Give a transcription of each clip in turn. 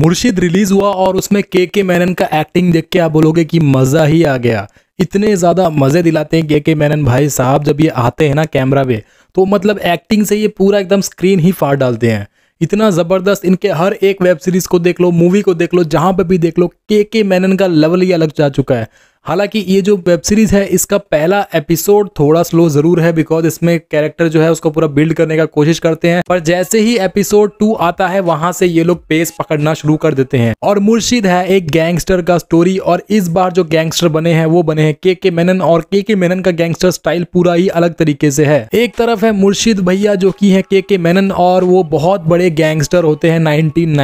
मुर्शिद रिलीज हुआ और उसमें के के मैनन का एक्टिंग देख के आप बोलोगे कि मज़ा ही आ गया इतने ज़्यादा मज़े दिलाते हैं के के मैनन भाई साहब जब ये आते हैं ना कैमरा पे तो मतलब एक्टिंग से ये पूरा एकदम स्क्रीन ही फाड़ डालते हैं इतना ज़बरदस्त इनके हर एक वेब सीरीज़ को देख लो मूवी को देख लो जहाँ पर भी देख लो के के मैनन का लेवल ही अलग जा चुका है हालांकि ये जो वेब सीरीज़ है इसका पहला एपिसोड थोड़ा स्लो ज़रूर है बिकॉज इसमें कैरेक्टर जो है उसको पूरा बिल्ड करने का कोशिश करते हैं पर जैसे ही एपिसोड टू आता है वहां से ये लोग पेस पकड़ना शुरू कर देते हैं और मुर्शिद है एक गैंगस्टर का स्टोरी और इस बार जो गैंगस्टर बने हैं वो बने हैं के के मेनन और के के मेनन का गैंगस्टर स्टाइल पूरा ही अलग तरीके से है एक तरफ है मुर्शिद भैया जो की है के के मेनन और वो बहुत बड़े गैंगस्टर होते हैं नाइनटीन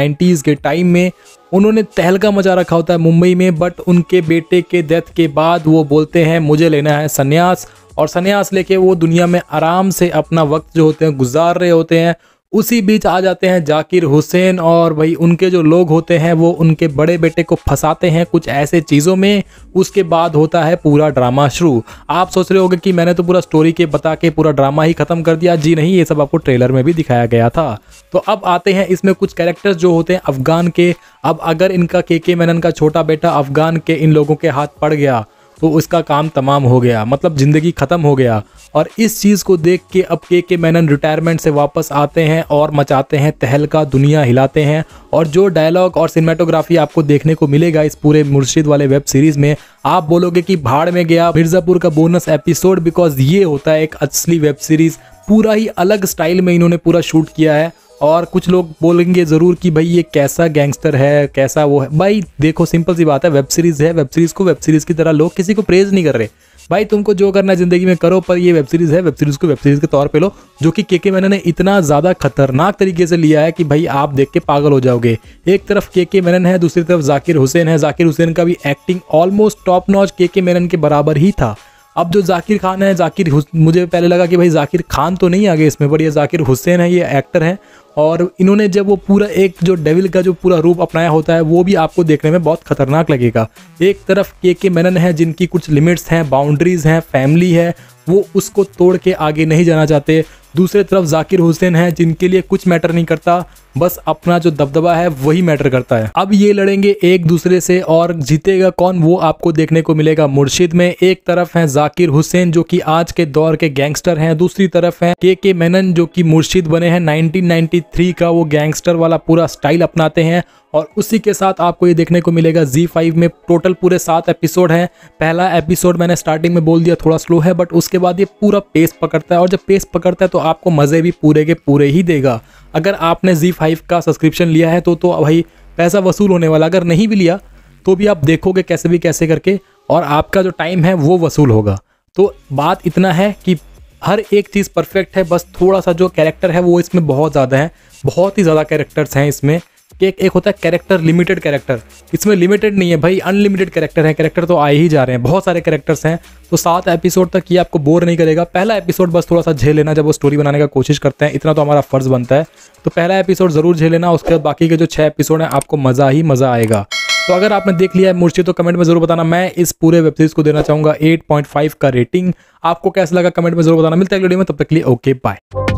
के टाइम में उन्होंने तहलका मचा रखा होता है मुंबई में बट उनके बेटे के डेथ के बाद वो बोलते हैं मुझे लेना है सन्यास और सन्यास लेके वो दुनिया में आराम से अपना वक्त जो होते हैं गुजार रहे होते हैं उसी बीच आ जाते हैं जाकिर हुसैन और भाई उनके जो लोग होते हैं वो उनके बड़े बेटे को फंसाते हैं कुछ ऐसे चीज़ों में उसके बाद होता है पूरा ड्रामा शुरू आप सोच रहे होंगे कि मैंने तो पूरा स्टोरी के बता के पूरा ड्रामा ही ख़त्म कर दिया जी नहीं ये सब आपको ट्रेलर में भी दिखाया गया था तो अब आते हैं इसमें कुछ कैरेक्टर्स जो होते हैं अफगान के अब अगर इनका के के मेनन का छोटा बेटा अफगान के इन लोगों के हाथ पड़ गया तो उसका काम तमाम हो गया मतलब ज़िंदगी ख़त्म हो गया और इस चीज़ को देख के अब के के मैनन रिटायरमेंट से वापस आते हैं और मचाते हैं तहलका दुनिया हिलाते हैं और जो डायलॉग और सिनेमाटोग्राफी आपको देखने को मिलेगा इस पूरे मुर्शिद वाले वेब सीरीज़ में आप बोलोगे कि भाड़ में गया मिर्ज़ापुर का बोनस एपिसोड बिकॉज ये होता है एक असली वेब सीरीज़ पूरा ही अलग स्टाइल में इन्होंने पूरा शूट किया है और कुछ लोग बोलेंगे ज़रूर कि भाई ये कैसा गैंगस्टर है कैसा वो है भाई देखो सिंपल सी बात है वेब सीरीज़ है वेब सीरीज़ को वेब सीरीज़ की तरह लोग किसी को प्रेज़ नहीं कर रहे भाई तुमको जो करना ज़िंदगी में करो पर ये वेब सीरीज़ है वेब सीरीज़ को वेब सीरीज़ के तौर पे लो जो कि के के मैन ने इतना ज़्यादा खतरनाक तरीके से लिया है कि भाई आप देख के पागल हो जाओगे एक तरफ के के मैनन है दूसरी तरफ जाकिर हुसैन है जाकिर हुसैन का भी एक्टिंग ऑलमोस्ट टॉप नॉच के के मैनन के बराबर ही था अब जो जाकिर खान है जाकिर मुझे पहले लगा कि भाई जाकिर खान तो नहीं आ गए इसमें बट ये जाकिर हुसैन है ये एक्टर हैं और इन्होंने जब वो पूरा एक जो डेविल का जो पूरा रूप अपनाया होता है वो भी आपको देखने में बहुत खतरनाक लगेगा एक तरफ के के मेनन है जिनकी कुछ लिमिट्स हैं बाउंड्रीज़ हैं फैमिली है वो उसको तोड़ के आगे नहीं जाना चाहते दूसरे तरफ जाकिर हुसैन है जिनके लिए कुछ मैटर नहीं करता बस अपना जो दबदबा है वही मैटर करता है अब ये लड़ेंगे एक दूसरे से और जीतेगा कौन वो आपको देखने को मिलेगा मुर्शिद में एक तरफ है जाकिर हुसैन जो कि आज के दौर के गैंगस्टर हैं दूसरी तरफ है के के मेनन जो कि मुर्शिद बने हैं 1993 का वो गैंगस्टर वाला पूरा स्टाइल अपनाते हैं और उसी के साथ आपको ये देखने को मिलेगा जी फाइव में टोटल पूरे सात एपिसोड हैं पहला एपिसोड मैंने स्टार्टिंग में बोल दिया थोड़ा स्लो है बट उसके बाद ये पूरा पेस पकड़ता है और जब पेस पकड़ता है तो आपको मज़े भी पूरे के पूरे ही देगा अगर आपने जी फाइव का सब्सक्रिप्शन लिया है तो, तो भाई पैसा वसूल होने वाला अगर नहीं भी लिया तो भी आप देखोगे कैसे भी कैसे करके और आपका जो टाइम है वो वसूल होगा तो बात इतना है कि हर एक चीज़ परफेक्ट है बस थोड़ा सा जो कैरेक्टर है वो इसमें बहुत ज़्यादा है बहुत ही ज़्यादा कैरेक्टर्स हैं इसमें कि एक, एक होता है कैरेक्टर लिमिटेड कैरेक्टर इसमें लिमिटेड नहीं है भाई अनलिमिटेड कैरेक्टर है कैरेक्टर तो आए ही जा रहे हैं बहुत सारे कैरेक्टर्स हैं तो सात एपिसोड तक ये आपको बोर नहीं करेगा पहला एपिसोड बस थोड़ा सा झेल लेना जब वो स्टोरी बनाने का कोशिश करते हैं इतना तो हमारा फ़र्ज़ बनता है तो पहला एपिसोड ज़रूर झेल लेना उसके बाद बाकी के जो छः एपिसोड हैं आपको मज़ा ही मज़ा आएगा तो अगर आपने देख लिया है मुर्ची तो कमेंट में जरूर बताना मैं इस पूरे वेब सीरीज को देना चाहूंगा एट का रेटिंग आपको कैसा लगा कमेंट में जरूर बताना मिलता है अगले वीडियो में तब तक लिए ओके बाय